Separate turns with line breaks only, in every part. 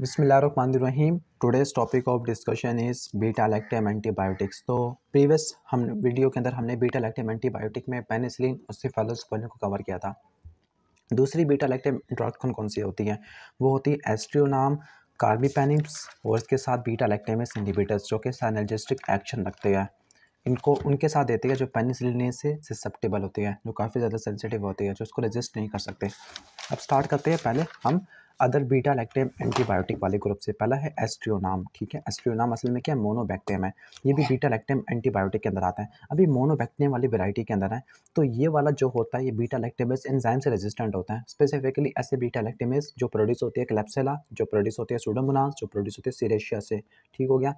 बिसमीम today's topic of discussion is beta lactam antibiotics तो previous हम वीडियो के अंदर हमने बीटा लैक्टम एंटीबायोटिक में पेनिसिलिन और सिफेलोस्पोलिन को कवर किया था दूसरी बीटा लैक्टम ड्रग कौन कौन सी होती है वो होती है एस्ट्रियोनाम कार्बिपेनिक्स और इसके साथ बीटा लैक्टेमिस इंडिबिटर्स जो कि सैनर्जिस्टिक एक्शन रखते हैं इनको उनके साथ देते हैं जो पेनिसिलिन से ससेप्टेबल होती है जो काफ़ी ज़्यादा सेंसिटिव होती है जो उसको रजिस्ट नहीं कर सकते अब स्टार्ट करते हैं पहले हम अदर बीटा लैक्टेम एंटीबायोटिक वाले ग्रुप से पहला है एस्ट्रियोनाम ठीक है एस्ट्रियोनाम असल में क्या है मोनोबैक्टेम है ये भी बीटा लैक्टेम एंटीबायोटिक के अंदर आता है अभी मोनोबैक्टेम वाली वेराइटी के अंदर है तो ये वाला जो होता है ये बीटा लैक्टेमेस एंजाइम से रेजिस्टेंट होता है स्पेसिफिकली ऐसे बीटा लैक्टेमेस जो प्रोड्यूस होती है क्लेप्सेला जो प्रोड्यूस होती है सूडोमोनास जो प्रोड्यूस होती है सीरेशिया से ठीक हो गया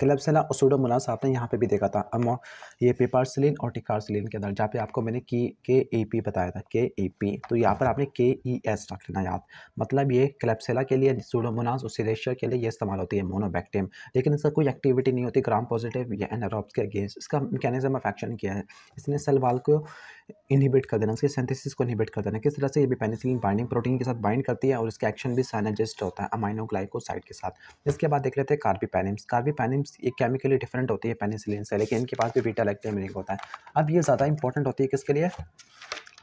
क्लेब्सेला ओसोडोमोनास आपने यहाँ पे भी देखा था अमो ये पेपारसिलिन और टिकारसिलिन के अंदर जहाँ पे आपको मैंने की के ए पी बताया था के ए पी तो यहाँ पर आपने के ई एस रख लेना याद मतलब ये क्लेब्सेला के लिए सूडोमोनास और सिलेशिया के लिए ये इस्तेमाल होती है मोनोबैक्टेम लेकिन इसका कोई एक्टिविटी नहीं होती ग्राम पॉजिटिव या एनरोप्स के अगेंस्ट इसका मैकेनिज्म ऑफ एक्शन किया है इसने सलवाल वाल को इनहिबिट कर देना उसके सेंथेसिस को इनहिबिट कर देना किस तरह से ये भी पेनिसिलिन बाइंडिंग प्रोटीन के साथ बाइंड करती है और इसका एक्शन भी साइनाजिस्ट होता है अमाइनोग्लाइकोसाइड के साथ इसके बाद देख लेते हैं कार्बीपेनिम्स कार्बीपेनिम्स ये केमिकली डिफरेंट होती है पेनिसिलिन से लेकिन इनके पास भी बीटा लैक्टेमिनिक होता है अब ये ज़्यादा इंपॉर्टेंट होती है किसके लिए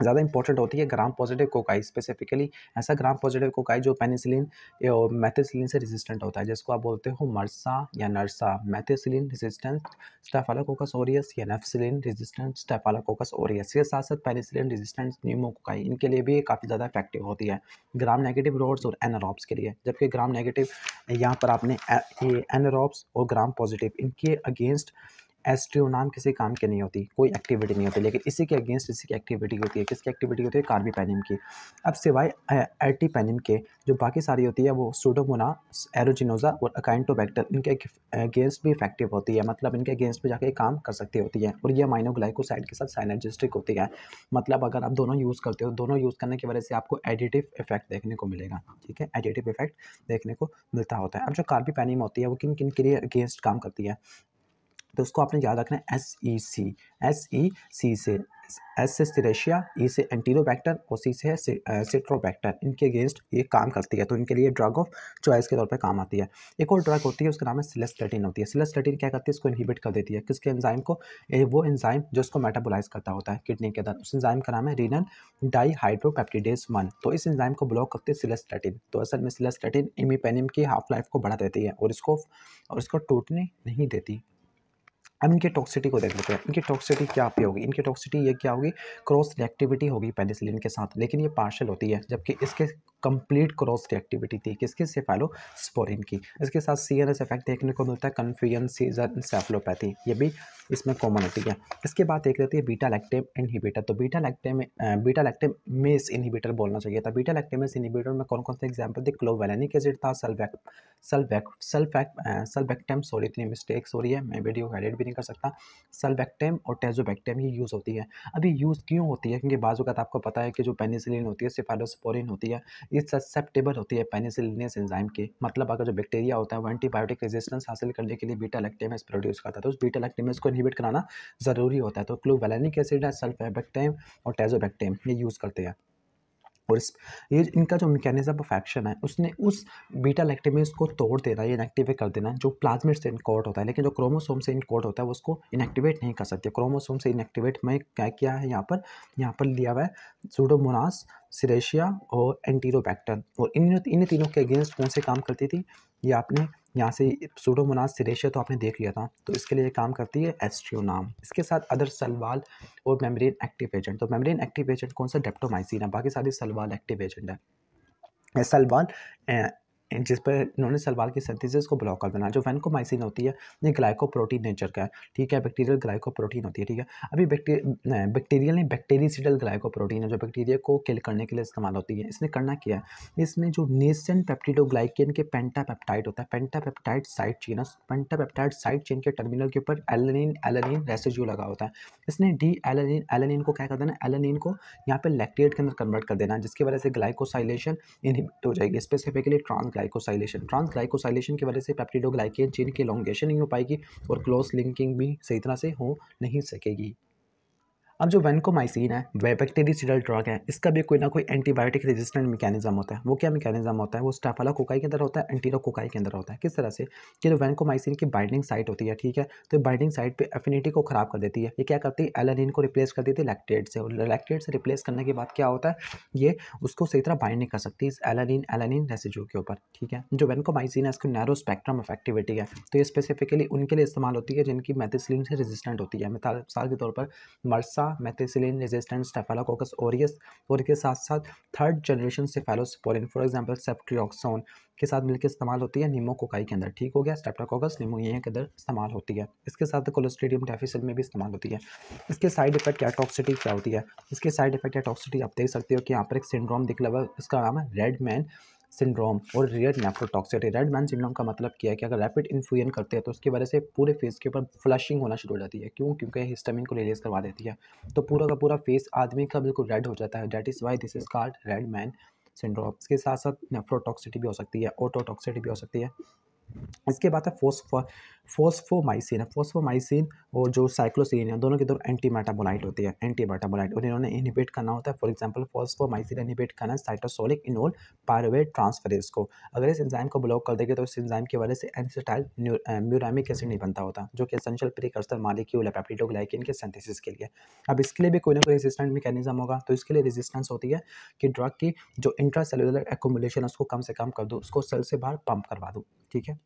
ज़्यादा इंपॉर्टेंट होती है ग्राम पॉजिटिव कोकाई स्पेसिफिकली ऐसा ग्राम पॉजिटिव कोकाई जो पेनिसिलिन और मैथिसिलिन से रेजिस्टेंट होता है जिसको आप बोलते हो मरसा या NRSA methicillin resistant staphylococcus aureus या नेफसिलिन रेजिस्टेंट स्टेफालाकोकस ओरियस के साथ साथ पेनिसिलिन रेजिस्टेंट न्यूमोकोकाई इनके लिए भी काफ़ी ज़्यादा इफेक्टिव होती है ग्राम नेगेटिव रोड्स और एनारॉब्स के लिए जबकि ग्राम नेगेटिव यहाँ पर आपने ये और ग्राम पॉजिटिव इनके अगेंस्ट एस्ट्रियोनाम किसी काम की नहीं होती कोई एक्टिविटी नहीं होती लेकिन इसी के अगेंस्ट इसी की एक्टिविटी होती है किसकी एक्टिविटी होती है कार्बी पैनिम की अब सिवाय पैनिम के जो बाकी सारी होती है वो सूडोमोना एरोजिनोजा और अकाइंटोबैक्टर इनके अगेंस्ट भी इफेक्टिव होती है मतलब इनके अगेंस्ट भी जाके काम कर सकती होती है और ये माइनोग्लाइकोसाइड के साथ साइनर्जिस्टिक होती है मतलब अगर आप दोनों यूज़ करते हो दोनों यूज़ करने की वजह से आपको एडिटिव इफेक्ट देखने को मिलेगा ठीक है एडिटिव इफेक्ट देखने को मिलता होता है अब जो कार्बी पैनिम होती है वो किन किन के लिए अगेंस्ट काम करती है तो उसको आपने याद रखना है S E C S E सी से एस से सिरेशिया ई e से एंटीरोबैक्टर और सी से है सिट्रोबैक्टर eh, इनके अगेंस्ट ये काम करती है तो इनके लिए ड्रग ऑफ चॉइस के तौर पे काम आती है एक और ड्रग होती है उसका नाम है सिलेस्टेटिन होती है सिलेस्टेटिन क्या करती है इसको इनहिबिट कर देती है किसके एंजाइम को ए, वो एंजाइम जो उसको मेटाबोलाइज करता होता है किडनी के अंदर उस एंजाइम का नाम है रीनल डाईहाइड्रोपेप्टिडेज वन तो इस एंजाइम को ब्लॉक करती है सिलेस्टेटिन तो असल में सिलेस्टेटिन इमिपेनिम की हाफ लाइफ को बढ़ा देती है और इसको और इसको टूटने नहीं देती अब इनकी टॉक्सिटी को देख लेते हैं इनकी टॉक्सिटी क्या आपकी होगी इनकी टॉक्सिटी ये क्या होगी क्रॉस रिएक्टिविटी होगी पेनिसिलिन के साथ लेकिन ये पार्शल होती है जबकि इसके कंप्लीट क्रॉस रिएक्टिविटी थी किसकी फैलो स्पोरिन की इसके साथ सी एन एस इफेक्ट देखने को मिलता है कन्फ्यूजन सीजन सेफलोपैथी ये भी इसमें कॉमन होती है इसके बाद देख लेते हैं बीटा लैक्टेम इनहिबिटर तो beta lactam beta lactamase inhibitor बोलना चाहिए था बीटा लैक्टेमेस इनहिबिटर में कौन कौन से एग्जाम्पल थे क्लोवेलेनिक एसिड था सल्वैक सल्वैक सल्फैक सल्वैक्टम सॉरी इतनी मिस्टेक्स हो रही है मैं वीडियो को एडिट भी नहीं कर सकता सलबैक्टेम और टेजोबैक्टेम ये यूज़ होती है अभी यूज़ क्यों होती है क्योंकि का तो आपको पता है कि जो पेनिसिलिन होती है सिफारोस्पोरिन होती है ये ससेप्टेबल होती है पेनिसिलिनियस एंजाइम के मतलब अगर जो बैक्टीरिया होता है वो एंटीबायोटिक रेजिस्टेंस हासिल करने के लिए बीटा लैक्टेमस प्रोड्यूस करता है तो उस बीटा लैक्टेमस को इनहिबिट कराना ज़रूरी होता है तो क्लोवेलानिक एसिड है सल्फेबैक्टेम और टेजोबैक्टेम ये यूज़ करते हैं और इस ये इनका जो मैकेनिज्म ऑफ एक्शन है उसने उस बीटा लैक्टेमेज को तोड़ देना या इनएक्टिवेट कर देना जो प्लाज्मेट से इनकोड होता है लेकिन जो क्रोमोसोम से इनकोड होता है वो उसको इनएक्टिवेट नहीं कर सकते क्रोमोसोम से इनएक्टिवेट में क्या किया है यहाँ पर यहाँ पर लिया हुआ है सूडोमोनास सिरेशिया और एंटीरोबैक्टर और इन इन तीनों के अगेंस्ट कौन से काम करती थी ये आपने यहाँ से सूडोमोनाज सिरेशिया तो आपने देख लिया था तो इसके लिए काम करती है एस्ट्रियो नाम इसके साथ अदर सलवाल और मेम्ब्रेन एक्टिव एजेंट तो मेम्ब्रेन एक्टिव एजेंट कौन सा डेप्टोमाइसिन है बाकी सारी सलवाल एक्टिव एजेंट है सलवाल जिस पर इन्होंने सलवार की सिंथेसिस को ब्लॉक कर देना जो वैनकोमाइसिन होती है ये ग्लाइकोप्रोटीन नेचर का है ठीक है बैक्टीरियल ग्लाइकोप्रोटीन होती है ठीक है अभी बैक्टीरिया बैक्टीरियल नहीं बैक्टीरिसीडल ग्लाइकोप्रोटीन है जो बैक्टीरिया को किल करने के लिए इस्तेमाल होती है इसने करना क्या है इसमें जो नेसन पेप्टिडोग्लाइकिन के पेंटापेप्टाइड होता है पेंटापेप्टाइड साइड चेन है पेंटापेप्टाइड साइड चेन के टर्मिनल के ऊपर एलनिन एलनिन रेसिड्यू लगा होता है इसने डी एलनिन एलनिन को क्या कर देना एलनिन को यहाँ पर लैक्टेट के अंदर कन्वर्ट कर देना जिसकी वजह से ग्लाइकोसाइलेशन इनहिबिट हो जाएगी स्पेसिफिकली ट्रांस ग्लाइकोसाइलेशन ट्रांसग्लाइकोसाइलेशन की वजह से पैप्टिडोग्लाइकेन चेन की लॉन्गेशन नहीं हो पाएगी और क्लोज लिंकिंग भी सही तरह से हो नहीं सकेगी अब जो वेनकोमाइसिन है वे बैक्टेरियल ड्रग है इसका भी कोई ना कोई एंटीबायोटिक रेजिस्टेंट मैकेनिज्म होता है वो क्या मैकेनिज्म होता है वो स्टाफाला कोकाई के अंदर होता है एंटीरा कोकाई के अंदर होता है किस तरह से कि जो वेनकोमाइसिन की बाइंडिंग साइट होती है ठीक है तो बाइंडिंग साइट पर एफिनिटी को खराब कर देती है ये क्या करती है एलानिन को रिप्लेस कर देती है लैक्टेट से और लैक्टेट से रिप्लेस करने के बाद क्या होता है ये उसको सही तरह बाइंड नहीं कर सकती इस एलानिन एलानिन रेसिजू के ऊपर ठीक है जो वेनकोमाइसिन है इसको नैरो स्पेक्ट्रम इफेक्टिविटी है तो ये स्पेसिफिकली उनके लिए इस्तेमाल होती है जिनकी मेथिसिलिन से रेजिस्टेंट होती है मिसाल के तौर पर MRSA methicillin resistant staphylococcus aureus और इसके साथ साथ third generation cephalosporin for example ceftriaxone के साथ मिलकर इस्तेमाल होती है नीमोकोकाई के अंदर ठीक हो गया स्टेप्टोकोकस निमोनिया के अंदर इस्तेमाल होती है इसके साथ कोलेस्ट्रीडियम डेफिसिल में भी इस्तेमाल होती है इसके साइड इफेक्ट क्या टॉक्सिटी क्या होती है इसके साइड इफेक्ट या टॉक्सिटी आप देख सकते हो कि यहाँ पर एक सिंड्रोम दिख लगा इसका नाम है रेड मैन सिंड्रोम और rare nephrotoxicity red man syndrome का मतलब क्या है कि अगर रैपिड इन्फ्यूजन करते हैं तो उसकी वजह से पूरे फेस के ऊपर फ्लशिंग होना शुरू हो जाती है क्यों क्योंकि हिस्टामिन को रिलीज करवा देती है तो पूरा का पूरा फेस आदमी का बिल्कुल रेड हो जाता है that is why this is called red man syndrome इसके साथ साथ नेफ्रोटॉक्सिटी भी हो सकती है ओटोटॉक्सिटी भी हो सकती है इसके बाद है फोस्फो फोस्फोमाइसिन फोस्फोमाइसिन और जो साइक्लोसिन है दोनों के दोनों एंटी मेटाबोलाइट होती है एंटी मेटाबोलाइट और इन्होंने इनिबेट करना होता है फॉर एग्जांपल फोस्फोमाइसिन इनिबेट करना साइटोसोलिक इनोल पायरुवेट ट्रांसफरेज को अगर इस एंजाइम को ब्लॉक कर देंगे तो इस एंजाइम की वजह से एनसेटाइल म्यूरामिक एसिड नहीं बनता होता जो कि एसेंशियल प्रीकर्सर मालिक्यूल है पेप्टिडोग्लाइकिन के सिंथेसिस के लिए अब इसके लिए भी कोई ना कोई रेजिस्टेंट मेकेनिज्म होगा तो इसके लिए रेजिस्टेंस होती है कि ड्रग की जो इंट्रा सेलुलर एकोमुलेशन उसको कम से कम कर दूँ उसको सेल से बाहर पंप करवा दूँ ठीक है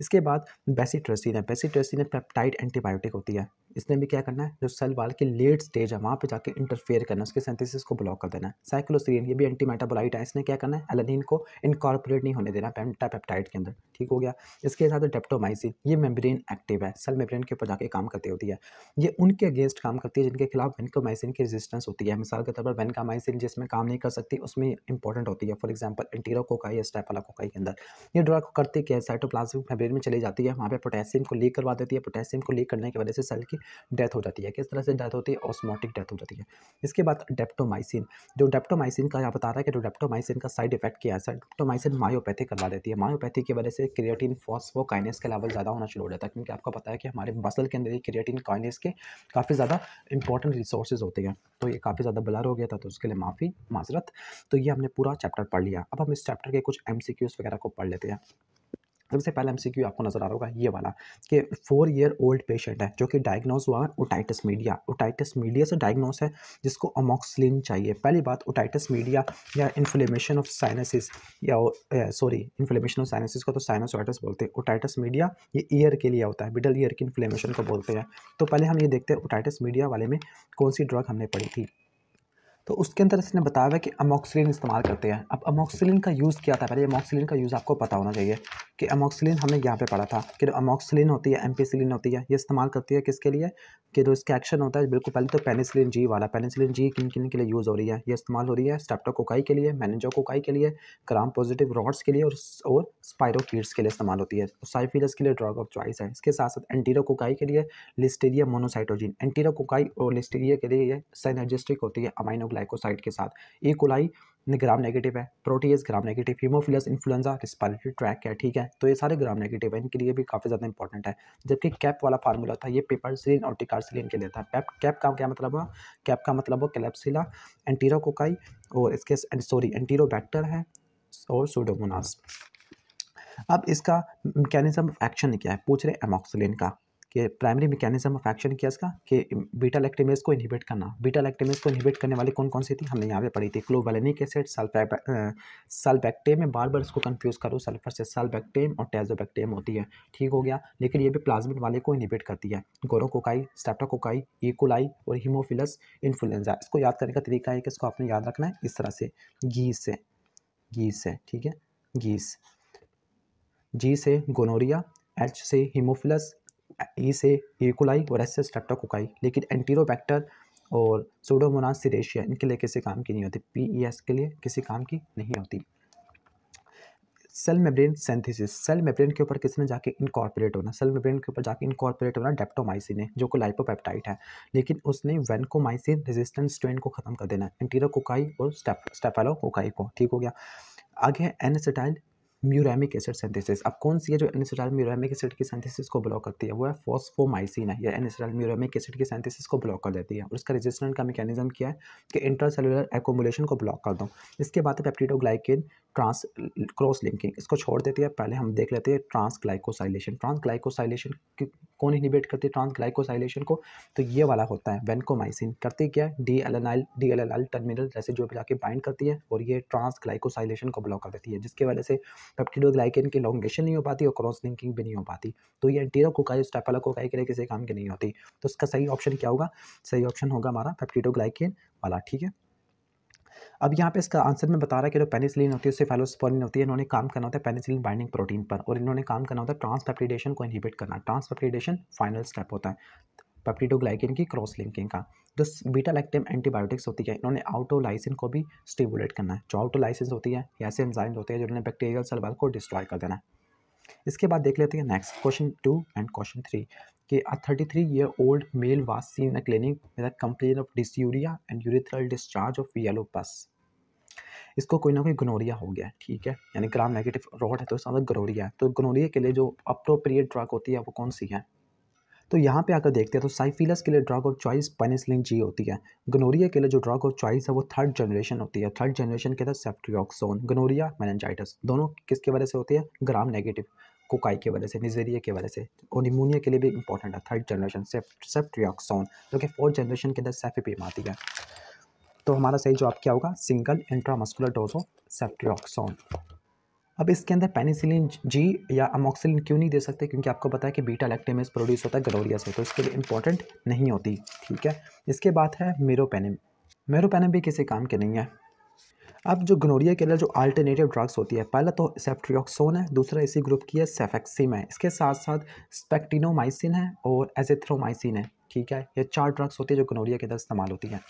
इसके बाद बेसिट्रसिन है बेसिट्रसिन पेप्टाइड एंटीबायोटिक होती है इसने भी क्या करना है जो सेल वाल की लेट स्टेज है वहाँ पे जाके इंटरफेयर करना है उसके सिंथेसिस को ब्लॉक कर देना है साइक्लोसिन ये भी एंटी मेटाबोलाइट है इसने क्या करना है एलिन को इनकॉर्पोरेट नहीं होने देना पेप्टापेप्टाइड के अंदर ठीक हो गया इसके साथ डेप्टोमाइसिन ये मेम्ब्रेन एक्टिव है सेल मेम्ब्रेन के ऊपर जाके काम करती होती है ये उनके अगेंस्ट काम करती है जिनके खिलाफ वेनकोमाइसिन की रेजिस्टेंस होती है मिसाल के तौर पर वेनकामाइसिन जिसमें काम नहीं कर सकती उसमें इंपॉर्टेंट होती है फॉर एग्जाम्पल कोकाई या कोकाई के अंदर ये ड्रग करती है साइटोप्लाज्मिक मेम्ब्रेन में चली जाती है वहाँ पर पोटेशियम को लीक करवा देती है पोटेशियम को लीक करने की वजह से सेल की डेथ हो जाती है किस तरह से डेथ होती है ऑस्मोटिक डेथ हो जाती है इसके बाद डेप्टोमाइसिन जो डेप्टोमाइसिन का यहाँ बता रहा है कि जो डेप्टोमाइसिन का साइड इफेक्ट किया है डेप्टोमाइसिन मायोपैथी करवा देती है मायोपैथी की वजह से क्रिएटिन फॉस्फोकाइनेस का लेवल ज़्यादा होना शुरू हो जाता है क्योंकि आपको पता है कि हमारे मसल के अंदर ही क्रिएटिन काइनेस के काफ़ी ज़्यादा इंपॉर्टेंट रिसोर्सेज होते हैं तो ये काफ़ी ज़्यादा ब्लर हो गया था तो उसके लिए माफ़ी माजरत तो ये हमने पूरा चैप्टर पढ़ लिया अब हम इस चैप्टर के कुछ एम वगैरह को पढ़ लेते हैं सबसे पहला एमसीक्यू आपको नजर आ रहा होगा ये वाला कि फोर ईयर ओल्ड पेशेंट है जो कि डायग्नोज हुआ है ओटाइटस मीडिया ओटाइटस मीडिया से डायग्नोज है जिसको अमोक्सलिन चाहिए पहली बात ओटाइटस मीडिया या इन्फ्लेमेशन ऑफ साइनसिस या सॉरी इन्फ्लेमेशन ऑफ साइनसिस को तो साइनोसाइटिस बोलते हैं ओटाइटस मीडिया ये ईयर के लिए होता है मिडल ईयर की इन्फ्लेमेशन को बोलते हैं तो पहले हम ये देखते हैं ओटाइटस मीडिया वाले में कौन सी ड्रग हमने पढ़ी थी तो उसके अंदर इसने बताया हुआ कि अमोक्सिलिन इस्तेमाल करते हैं अब अमोक्सिलिन का यूज़ किया था पहले अमोक्सिलिन का यूज़ आपको पता होना चाहिए कि अमोक्सिलिन हमने यहाँ पे पढ़ा था कि जो अमोक्सिलिन होती है एम्पेसिलिन होती है ये इस्तेमाल करती है किसके लिए कि जो इसका एक्शन होता है बिल्कुल पहले तो पेनिसिलिन जी वाला पेनिसिलिन जी किन किन के लिए यूज़ हो रही है ये इस्तेमाल हो रही है स्टेप्टोकोकाई के लिए मैनेजोकोकाई के लिए क्राम पॉजिटिव रॉड्स के लिए और और स्पायरोकीड्स के लिए इस्तेमाल होती है साइफिलस तो के लिए ड्रग ऑफ चॉइस है इसके साथ साथ एंटीरोकोकाई के लिए लिस्टेरिया मोनोसाइटोजिन एंटीरोकोकाई और लिस्टेरिया के लिए ये सैनर्जिस्टिक होती है अमाइनो ग्लाइकोसाइड के साथ ए कोलाई ग्राम नेगेटिव है proteus gram negative haemophilus influenzae respiratory tract है ठीक है तो ये सारे ग्राम नेगेटिव है इनके लिए भी काफ़ी ज़्यादा इंपॉर्टेंट है जबकि कैप वाला फार्मूला था ये पेपर पेपरसिलिन और टिकार टिकार्सिलिन के लिए था कैप कैप का क्या मतलब हुआ कैप का मतलब हुआ कैलेप्सिला एंटीरोकोकाई और इसके सॉरी एंटीरोबैक्टर है और सोडोमोनास अब इसका मैकेनिज्म एक्शन क्या है पूछ रहे एमोक्सिलिन का कि प्राइमरी मैकेनिज्म ऑफ एक्शन किया इसका कि बीटा लैक्टेमेज को इनहिबिट करना बीटा लैक्टेमेज को इनहिबिट करने वाली कौन कौन सी थी हमने यहाँ पे पढ़ी थी क्लोवेलिनिक एसिड सल्फेक्टेम में बार बार इसको कंफ्यूज करो सल्फर से सल्फेक्टेम और टेजोबैक्टेम होती है ठीक हो गया लेकिन ये भी प्लाज्मिड वाले को इनहिबिट करती है गोरोकोकाई स्टेप्टोकोकाई ईकोलाई और हीमोफिलस इन्फ्लुएंजा इसको याद करने का तरीका है कि इसको आपने याद रखना है इस तरह से घी से घी से ठीक है गीस जी से गोनोरिया एच से हीमोफिलस ई से यूकोलाई और एस से स्ट्रेप्टोकोकाई लेकिन एंटीरोबैक्टर और सोडोमोनास सिरेशिया इनके लिए किसी काम की नहीं होती पी ई एस के लिए किसी काम की नहीं होती cell membrane synthesis cell membrane के ऊपर किसने जाके इनकॉर्पोरेट होना सेल मेब्रेन के ऊपर जाके इनकॉर्पोरेट होना डेप्टोमाइसिन है जो को लाइपोपेप्टाइड है लेकिन उसने वेनकोमाइसिन रेजिस्टेंस स्ट्रेन को खत्म कर देना है एंटीरोकोकाई और स्टेप स्टेफेलोकोकाई को ठीक हो गया आगे एनसेटाइल म्यूरामिक एसिड सेंथिस अब कौन सी है जो एनिसोडाइल म्यूरामिक एसिड की सेंथिस को ब्लॉक करती है वो है फोस्फोमाइसिन है या एनिसोडाइल म्यूरामिक एसिड की सेंथिसिस को ब्लॉक कर देती है और इसका रेजिस्टेंट का मैकेनिज्म क्या है कि इंट्रासेलुलर एकोमुलेशन को ब्लॉक कर दो इसके बाद है ट्रांस क्रॉस लिंकिंग इसको छोड़ देती है पहले हम देख लेते हैं ट्रांस ग्लाइकोसाइलेशन ट्रांस ग्लाइकोसाइलेशन कौन इनिबेट करती है ट्रांस ग्लाइकोसाइलेशन को तो ये वाला होता है वेनकोमाइसिन करती क्या है D L N I D L L आइल टर्मिनल जैसे जो भी जाके बाइंड करती है और ये ट्रांस ग्लाइकोसाइलेशन को ब्लॉक कर देती है जिसकी वजह से पेप्टिडोग्लाइकिन की लॉन्गेशन नहीं हो पाती और क्रॉस लिंकिंग भी नहीं हो पाती तो ये एंटीरो कोकाई स्टेपला कोकाई के लिए किसी काम की नहीं होती तो इसका सही ऑप्शन क्या होगा सही ऑप्शन होगा हमारा पेप्टिडोग्लाइकिन वाला ठीक है अब यहाँ पे इसका आंसर में बता रहा है कि जो पेनिसिलिन होती है उससे फैलोसपोलिन होती है इन्होंने काम करना होता है पेनिसिलिन बाइंडिंग प्रोटीन पर और इन्होंने काम करना होता है ट्रांसपेप्टिडेशन को इनहिबिट करना ट्रांसपेप्टिडेशन फाइनल स्टेप होता है पेप्टिडोग्लाइकिन की क्रॉस लिंकिंग का जो बीटा लैक्टिम एंटीबायोटिक्स होती है इन्होंने आउटोलाइसिन को भी स्टिबुलेट करना है जो आउटोलाइसिन होती है ऐसे एंजाइम्स होते हैं जिन्होंने बैक्टीरियल सेल को डिस्ट्रॉय कर देना है इसके बाद देख लेते हैं next question two and question three कि a 33 year old male was seen in a clinic with a complaint of dysuria and urethral discharge of yellow pus इसको कोई ना कोई गनोरिया हो गया ठीक है यानी ग्राम नेगेटिव रॉड है तो इसका गनोरिया मतलब है तो गनोरिया के लिए जो अप्रोप्रिएट ड्रग होती है वो कौन सी है तो यहाँ पे आकर देखते हैं तो साइफिलस के लिए drug of choice penicillin G होती है गनोरिया के लिए जो ड्रग ऑफ चॉइस है वो थर्ड जनरेशन होती है थर्ड जनरेशन के अंदर सेफ्ट्रियोक्सोन गनोरिया मैनजाइटस दोनों किसके वजह से होती है ग्राम नेगेटिव कोकाई के वजह से निजेरिया के वजह से और निमोनिया के लिए भी इंपॉर्टेंट है थर्ड जनरेशन सेप्ट्रियाक्सोन जो कि फोर्थ जनरेशन के अंदर सेफीपीम आती है तो हमारा सही जवाब क्या होगा single intramuscular dose of ceftriaxone अब इसके अंदर पेनिसिलिन जी या अमोक्सिलिन क्यों नहीं दे सकते क्योंकि आपको पता है कि बीटा लैक्टेमेस प्रोड्यूस होता है गलोरिया से तो इसके लिए इंपॉर्टेंट नहीं होती ठीक है इसके बाद है मेरोपेनिम मेरोपेनिम भी किसी काम के नहीं है अब जो गनोरिया के अंदर जो अल्टरनेटिव ड्रग्स होती है पहला तो सेफ्ट्रियाक्सोन है दूसरा इसी ग्रुप की है सेफेक्सिम है इसके साथ साथ स्पेक्टिनोमाइसिन है और एजिथ्रोमाइसिन है ठीक है ये चार ड्रग्स होती है जो गनोरिया के अंदर इस्तेमाल होती है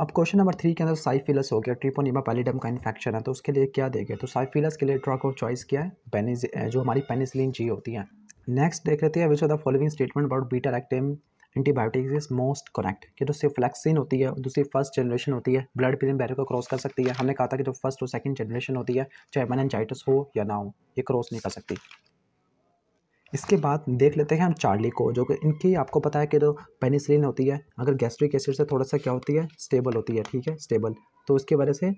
अब क्वेश्चन नंबर थ्री के अंदर साइफिलस हो गया ट्रिपोनिमा पैलिडम का इन्फेक्शन है तो उसके लिए क्या देंगे तो साइफिलस के लिए ड्रग ऑफ चॉइस क्या है पेनिज जो हमारी पेनिसिलिन जी होती है नेक्स्ट देख लेते हैं which of the following statement about beta lactam antibiotics is most correct कि जो सिफ्लेक्सिन होती है दूसरी फर्स्ट जनरेशन होती है ब्लड ब्रेन बैरियर को क्रॉस कर सकती है हमने कहा था कि जो फर्स्ट और सेकंड जनरेशन होती है चाहे मेनजाइटिस हो या ना हो ये क्रॉस नहीं कर सकती इसके बाद देख लेते हैं हम चार्ली को जो कि इनकी आपको पता है कि जो पेनिसिलिन होती है अगर गैस्ट्रिक एसिड से थोड़ा सा क्या होती है स्टेबल होती है ठीक है स्टेबल तो उसकी वजह से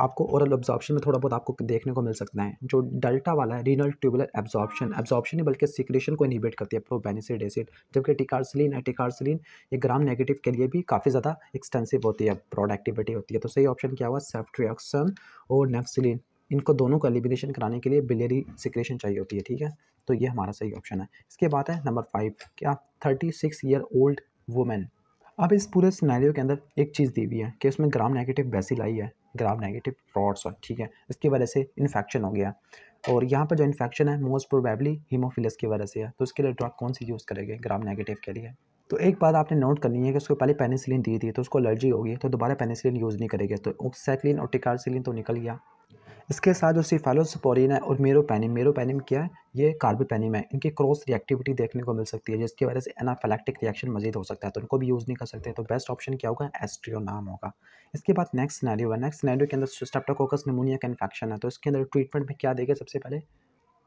आपको ओरल ऑब्जॉर्प्शन में थोड़ा बहुत आपको देखने को मिल सकता है जो डेल्टा वाला है रीनल ट्यूबुलर एब्जॉर्प्शन एब्जॉर्प्शन ही बल्कि सिक्रेशन को इनिबेट करती है प्रोबेनिसिड एसिड जबकि टिकार्सिलीन है टिकार्सिलिन ये ग्राम नेगेटिव के लिए भी काफ़ी ज़्यादा एक्सटेंसिव होती है ब्रॉड एक्टिविटी होती है तो सही ऑप्शन क्या हुआ सेफ्ट्रियाक्सन और नेफ्सिलिन इनको दोनों का एलिमिनेशन कराने के लिए बिलेरी सिक्रेशन चाहिए होती है ठीक है तो ये हमारा सही ऑप्शन है इसके बाद है नंबर फाइव क्या thirty six year old women अब इस पूरे सिनेरियो के अंदर एक चीज़ दी हुई है कि उसमें ग्राम नेगेटिव बेसिल आई है ग्राम नेगेटिव और ठीक है इसकी वजह से इन्फेक्शन हो गया और यहाँ पर जो इन्फेक्शन है मोस्ट प्रोबेबली हीमोफिलस की वजह से है तो उसके लिए ड्रग कौन सी यूज़ करेंगे ग्राम नेगेटिव के लिए तो एक बात आपने नोट करनी है कि उसको पहले पेनिसिलिन दी थी तो उसको एलर्जी होगी तो दोबारा पेनिसिलिन यूज़ नहीं करेगा तो ऑक्सैक्लिन और टिकारसिलिन तो निकल गया इसके साथ जो सिफेलोसपोरिन है और मेरोपेनिम मेरोपेनिम क्या है ये कार्बोपेनिम है इनकी क्रॉस रिएक्टिविटी देखने को मिल सकती है जिसकी वजह से एनाफेलेक्टिक रिएक्शन मजीद हो सकता है तो उनको भी यूज़ नहीं कर सकते तो बेस्ट ऑप्शन क्या होगा एस्ट्रियो नाम होगा इसके बाद नेक्स्ट स्नैरियो है नेक्स्ट स्नैरियो के अंदर स्टेप्टोकोकस निमोनिया का इन्फेक्शन है तो इसके अंदर ट्रीटमेंट में क्या देगा सबसे पहले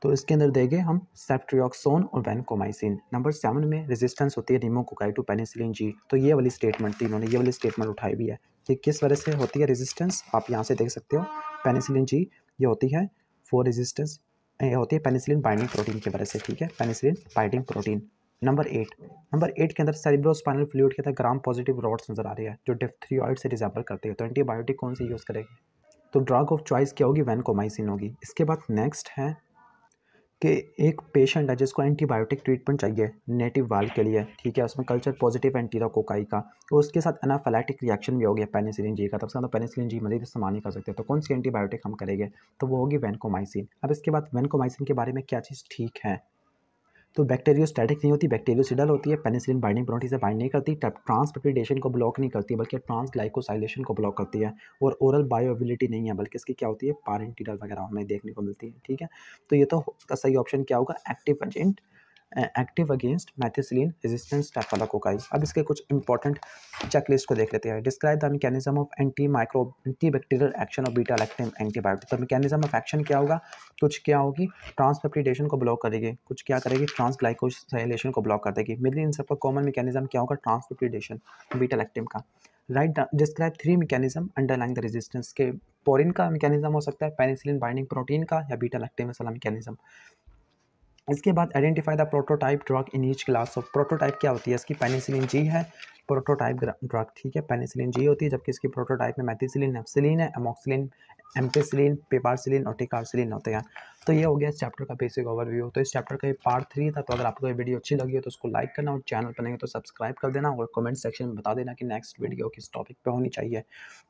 तो इसके अंदर देंगे हम सेप्ट्रियोक्सोन और वैनकोमाइसिन नंबर सेवन में रेजिस्टेंस होती है टू पेनिसिलिन जी तो ये वाली स्टेटमेंट थी इन्होंने ये वाली स्टेटमेंट उठाई भी है कि किस वजह से होती है रेजिस्टेंस आप यहाँ से देख सकते हो पेनिसिलिन जी ये होती है फोर रेजिस्टेंस ये होती है पेनिसिलिन बाइंडिंग प्रोटीन की वजह से ठीक है penicillin binding protein number eight number eight के अंदर स्पाइनल फ्लूड के अंदर ग्राम पॉजिटिव रॉड्स नजर आ रही है जो डिप्थ्रियॉइड से रिजेबल करते हैं तो एंटीबायोटिक कौन से यूज़ करेंगे तो ड्रग ऑफ चॉइस क्या होगी वैनकोमाइसिन होगी इसके बाद नेक्स्ट है कि एक पेशेंट है जिसको एंटीबायोटिक ट्रीटमेंट चाहिए नेटिव वाल के लिए ठीक है उसमें कल्चर पॉजिटिव एंटीरा कोकाई का तो उसके साथ एनाफेलैटिक रिएक्शन भी हो गया पेनिसिलिन जी का तब से पेनिसिलिन जी मजीद इस्तेमाल नहीं कर सकते तो कौन सी एंटीबायोटिक हम करेंगे तो वो होगी वेनकोमाइसिन अब इसके बाद वैनकोमाइसिन के बारे में क्या चीज़ ठीक है तो स्टैटिक नहीं होती सीडल होती है पेनिसिलिन बाइंडिंग प्रॉपर्टी से बाइंड नहीं करती ट्रांसपोर्टेशन को ब्लॉक नहीं करती बल्कि ट्रांसग्लाइकोसाइलेशन को ब्लॉक करती है और ओरल बायोबिलिटी नहीं है बल्कि इसकी क्या होती है पारेंटिडल वगैरह हमें देखने को मिलती है ठीक है तो ये तो सही ऑप्शन क्या होगा active agent active against methicillin resistance staphylococci अब इसके कुछ इंपॉर्टेंट चेकलिस्ट को देख लेते हैं describe the mechanism of anti micro anti bacterial action of beta lactam antibiotic तो मैकेनिज्म ऑफ एक्शन क्या होगा कुछ क्या होगी ट्रांसपेप्टिडेशन को ब्लॉक करेगी कुछ क्या करेगी ट्रांसग्लाइकोसाइलेशन को ब्लॉक कर देगी मेरी इन सबका कॉमन मैकेनिज्म क्या होगा ट्रांसपेप्टिडेशन बीटा लैक्टिन का right describe three mechanism underline the resistance के पोरिन का मैकेनिज्म हो सकता है पेनिसिलिन बाइंडिंग प्रोटीन का या बीटा लैक्टिन वाला मैकेनिज्म इसके बाद identify the prototype drug in each class of prototype क्या होती है इसकी पेनिसिलिन जी है प्रोटोटाइप ड्रग ठीक है पेनिसिलिन जी होती है जबकि इसकी प्रोटोटाइप में मेथिसिलिन एफसिलिन है एमोक्सिलिन एम्पेसिलिन पेपारसिलिन और टिकारसिलिन होते हैं तो ये हो गया इस चैप्टर का बेसिक ओवरव्यू तो इस चैप्टर का ये पार्ट थ्री था तो अगर आपको ये वीडियो अच्छी लगी हो तो उसको लाइक करना और चैनल पर नहीं तो सब्सक्राइब कर देना और कमेंट सेक्शन में बता देना कि नेक्स्ट वीडियो किस टॉपिक पे होनी चाहिए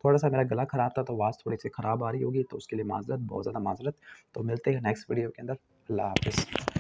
थोड़ा सा मेरा गला ख़राब था तो आवाज़ थोड़ी सी ख़राब आ रही होगी तो उसके लिए माजरत बहुत ज़्यादा माजरत तो मिलते हैं नेक्स्ट वीडियो के अंदर अल्लाह हाफिज़